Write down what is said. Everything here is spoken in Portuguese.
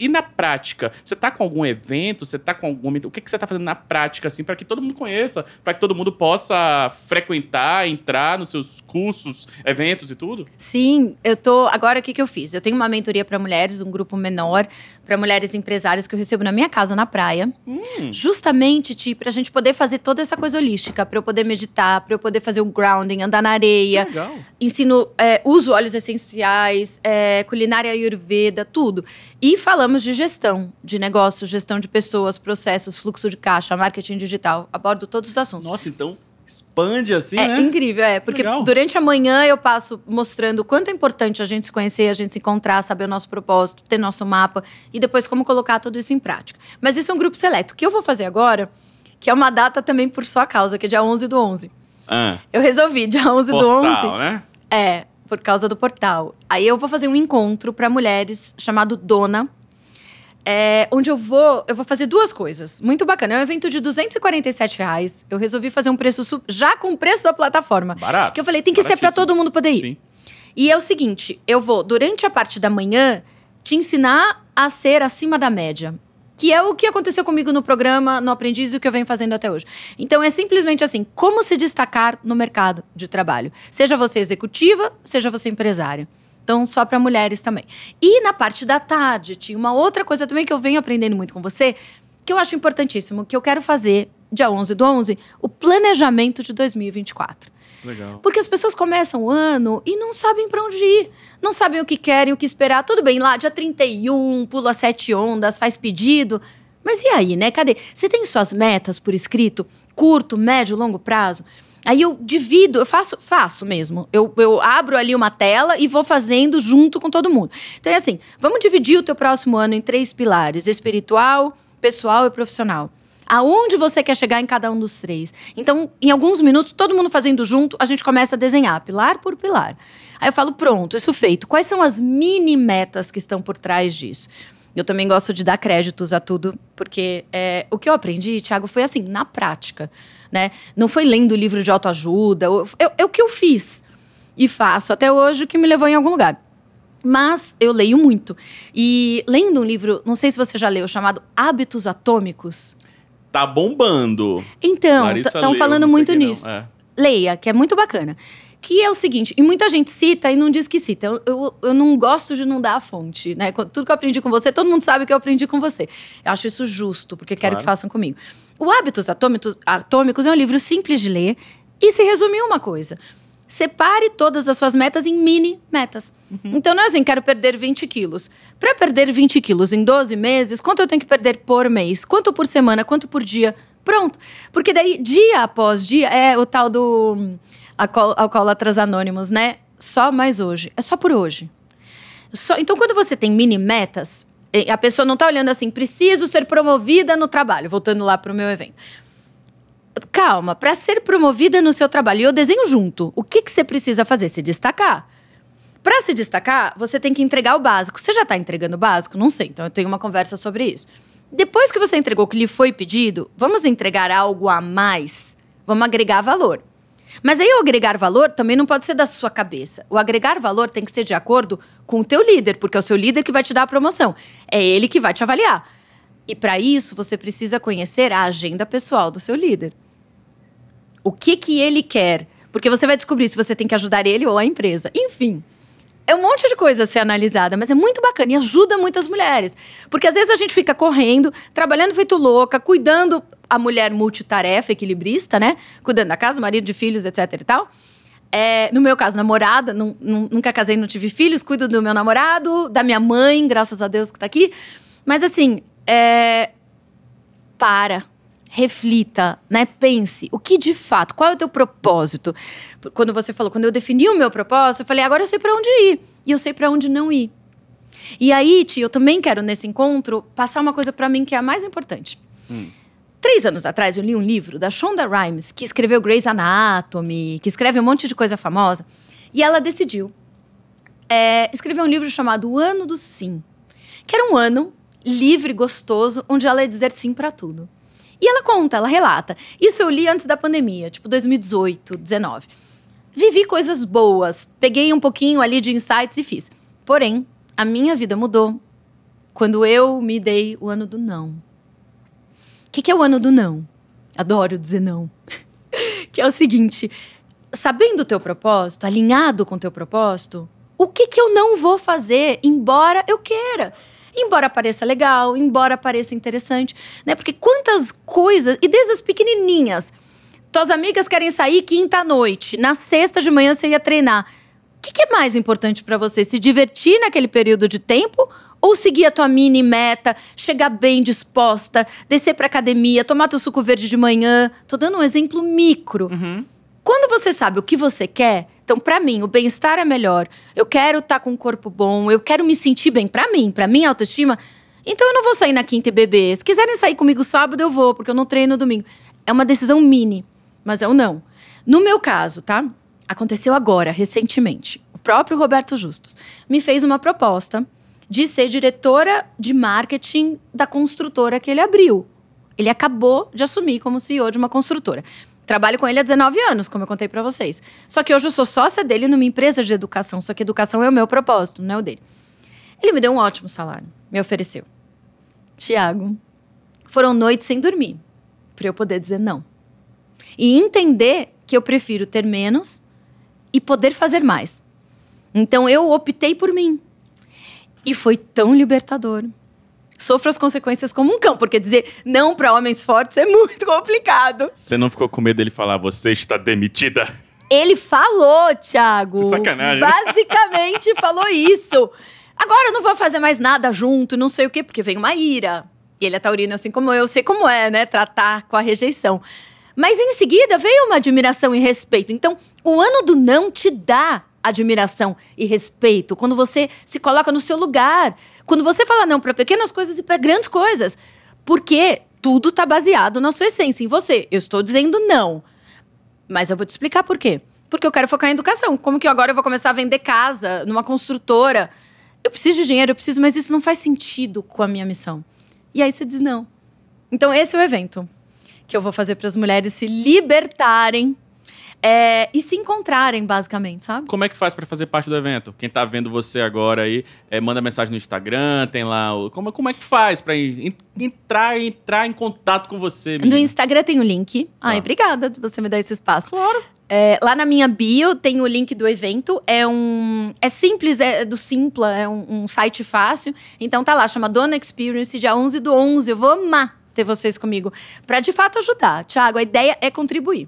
E na prática, você tá com algum evento? Você tá com algum. O que, que você tá fazendo na prática, assim, para que todo mundo conheça, para que todo mundo possa frequentar, entrar nos seus cursos, eventos e tudo? Sim, eu tô. Agora, o que, que eu fiz? Eu tenho uma mentoria para mulheres, um grupo menor, para mulheres empresárias que eu recebo na minha casa, na praia. Hum. Justamente, Ti, pra gente poder fazer toda essa coisa holística, para eu poder meditar, para eu poder fazer o grounding, andar na areia. legal. Ensino, é, uso óleos essenciais, é, culinária ayurveda, tudo. E falamos falamos de gestão de negócios, gestão de pessoas, processos, fluxo de caixa, marketing digital. Abordo todos os assuntos. Nossa, então expande assim, é, né? incrível, é. Porque Legal. durante a manhã eu passo mostrando o quanto é importante a gente se conhecer, a gente se encontrar, saber o nosso propósito, ter nosso mapa e depois como colocar tudo isso em prática. Mas isso é um grupo seleto. O que eu vou fazer agora, que é uma data também por sua causa, que é dia 11 do 11. Ah. Eu resolvi, dia 11 portal, do 11. né? É, por causa do portal. Aí eu vou fazer um encontro para mulheres chamado Dona é, onde eu vou, eu vou fazer duas coisas. Muito bacana. É um evento de 247 reais. Eu resolvi fazer um preço já com o preço da plataforma. Barato. Que eu falei, tem que ser para todo mundo poder ir. Sim. E é o seguinte, eu vou durante a parte da manhã te ensinar a ser acima da média. Que é o que aconteceu comigo no programa, no aprendiz e o que eu venho fazendo até hoje. Então é simplesmente assim: como se destacar no mercado de trabalho. Seja você executiva, seja você empresária. Então, só para mulheres também. E na parte da tarde, tinha uma outra coisa também que eu venho aprendendo muito com você, que eu acho importantíssimo, que eu quero fazer, dia 11 do 11, o planejamento de 2024. Legal. Porque as pessoas começam o ano e não sabem para onde ir, não sabem o que querem, o que esperar. Tudo bem, lá dia 31, pula sete ondas, faz pedido. Mas e aí, né? Cadê? Você tem suas metas por escrito? Curto, médio, longo prazo? Aí eu divido, eu faço, faço mesmo. Eu, eu abro ali uma tela e vou fazendo junto com todo mundo. Então é assim, vamos dividir o teu próximo ano em três pilares: espiritual, pessoal e profissional aonde você quer chegar em cada um dos três. Então, em alguns minutos, todo mundo fazendo junto, a gente começa a desenhar pilar por pilar. Aí eu falo, pronto, isso feito. Quais são as mini metas que estão por trás disso? Eu também gosto de dar créditos a tudo, porque é, o que eu aprendi, Thiago, foi assim, na prática. Né? Não foi lendo livro de autoajuda. É, é o que eu fiz e faço até hoje que me levou em algum lugar. Mas eu leio muito. E lendo um livro, não sei se você já leu, chamado Hábitos Atômicos. Tá bombando. Então, estão falando muito nisso. É. Leia, que é muito bacana que é o seguinte, e muita gente cita e não diz que cita. Eu, eu, eu, não gosto de não dar a fonte, né? Tudo que eu aprendi com você, todo mundo sabe que eu aprendi com você. Eu acho isso justo, porque claro. quero que façam comigo. O Hábitos Atômicos, Atômicos é um livro simples de ler e se resumiu uma coisa. Separe todas as suas metas em mini metas. Uhum. Então, não é assim, quero perder 20 quilos. Para perder 20 quilos em 12 meses, quanto eu tenho que perder por mês? Quanto por semana? Quanto por dia? Pronto. Porque daí, dia após dia, é o tal do alcoólatras anônimos, né? Só mais hoje. É só por hoje. Só, então, quando você tem mini metas, a pessoa não tá olhando assim, preciso ser promovida no trabalho, voltando lá para o meu evento. Calma, para ser promovida no seu trabalho, e eu desenho junto. O que, que você precisa fazer? Se destacar. Para se destacar, você tem que entregar o básico. Você já está entregando o básico? Não sei, então eu tenho uma conversa sobre isso. Depois que você entregou o que lhe foi pedido, vamos entregar algo a mais. Vamos agregar valor. Mas aí o agregar valor também não pode ser da sua cabeça. O agregar valor tem que ser de acordo com o teu líder, porque é o seu líder que vai te dar a promoção. É ele que vai te avaliar. E para isso você precisa conhecer a agenda pessoal do seu líder. O que que ele quer? Porque você vai descobrir se você tem que ajudar ele ou a empresa. Enfim, é um monte de coisa a ser analisada, mas é muito bacana e ajuda muitas mulheres. Porque às vezes a gente fica correndo, trabalhando feito louca, cuidando a mulher multitarefa, equilibrista, né? Cuidando da casa, marido, de filhos, etc e tal. É, no meu caso, namorada, nunca casei, não tive filhos, cuido do meu namorado, da minha mãe, graças a Deus que tá aqui. Mas assim, é, para, reflita, né? Pense o que de fato, qual é o teu propósito? Quando você falou, quando eu defini o meu propósito, eu falei, agora eu sei para onde ir e eu sei para onde não ir. E aí, Ti, eu também quero nesse encontro passar uma coisa para mim que é a mais importante. Hum. Três anos atrás eu li um livro da Shonda Rhimes, que escreveu Grey's Anatomy, que escreve um monte de coisa famosa, e ela decidiu é, escrever um livro chamado O Ano do Sim, que era um ano livre, gostoso, onde ela ia dizer sim para tudo. E ela conta, ela relata. Isso eu li antes da pandemia, tipo 2018, 19. Vivi coisas boas, peguei um pouquinho ali de insights e fiz. Porém, a minha vida mudou quando eu me dei o ano do não que, que é o ano do não? Adoro dizer não. que é o seguinte: sabendo o teu propósito, alinhado com o teu propósito, o que, que eu não vou fazer, embora eu queira? Embora pareça legal, embora pareça interessante, né? Porque quantas coisas, e desde as pequenininhas, tuas amigas querem sair quinta noite, na sexta de manhã você ia treinar. O que, que é mais importante para você? Se divertir naquele período de tempo ou seguir a tua mini meta, chegar bem disposta, descer pra academia, tomar teu suco verde de manhã. Tô dando um exemplo micro. Uhum. Quando você sabe o que você quer, então para mim o bem-estar é melhor. Eu quero estar tá com um corpo bom, eu quero me sentir bem para mim, para minha autoestima. Então eu não vou sair na quinta e beber. Se quiserem sair comigo sábado, eu vou, porque eu não treino domingo. É uma decisão mini, mas é ou não. No meu caso, tá? Aconteceu agora, recentemente. O próprio Roberto Justus me fez uma proposta de ser diretora de marketing da construtora que ele abriu. Ele acabou de assumir como CEO de uma construtora. Trabalho com ele há 19 anos, como eu contei para vocês. Só que hoje eu sou sócia dele numa empresa de educação, só que educação é o meu propósito, não é o dele. Ele me deu um ótimo salário, me ofereceu. Tiago, foram noites sem dormir, para eu poder dizer não. E entender que eu prefiro ter menos e poder fazer mais. Então eu optei por mim. E foi tão libertador. Sofro as consequências como um cão, porque dizer não para homens fortes é muito complicado. Você não ficou com medo dele falar, você está demitida? Ele falou, Thiago. Que sacanagem. Basicamente falou isso. Agora eu não vou fazer mais nada junto, não sei o quê, porque vem uma ira. E ele é taurino, assim como eu, sei como é, né? Tratar com a rejeição. Mas em seguida veio uma admiração e respeito. Então, o ano do não te dá admiração e respeito, quando você se coloca no seu lugar, quando você fala não para pequenas coisas e para grandes coisas, porque tudo está baseado na sua essência, em você. Eu estou dizendo não, mas eu vou te explicar por quê. Porque eu quero focar em educação. Como que agora eu vou começar a vender casa numa construtora? Eu preciso de dinheiro, eu preciso, mas isso não faz sentido com a minha missão. E aí você diz não. Então esse é o evento que eu vou fazer para as mulheres se libertarem é, e se encontrarem, basicamente, sabe? Como é que faz para fazer parte do evento? Quem tá vendo você agora aí, é, manda mensagem no Instagram, tem lá. O, como, como é que faz para entrar, entrar em contato com você? Menina? No Instagram tem o link. Ai, ah. obrigada de você me dar esse espaço. Claro. É, lá na minha bio tem o link do evento. É um. É simples, é do Simpla, é um, um site fácil. Então tá lá, chama Dona Experience, dia 11 do 11. Eu vou amar ter vocês comigo. para de fato ajudar. Tiago, a ideia é contribuir.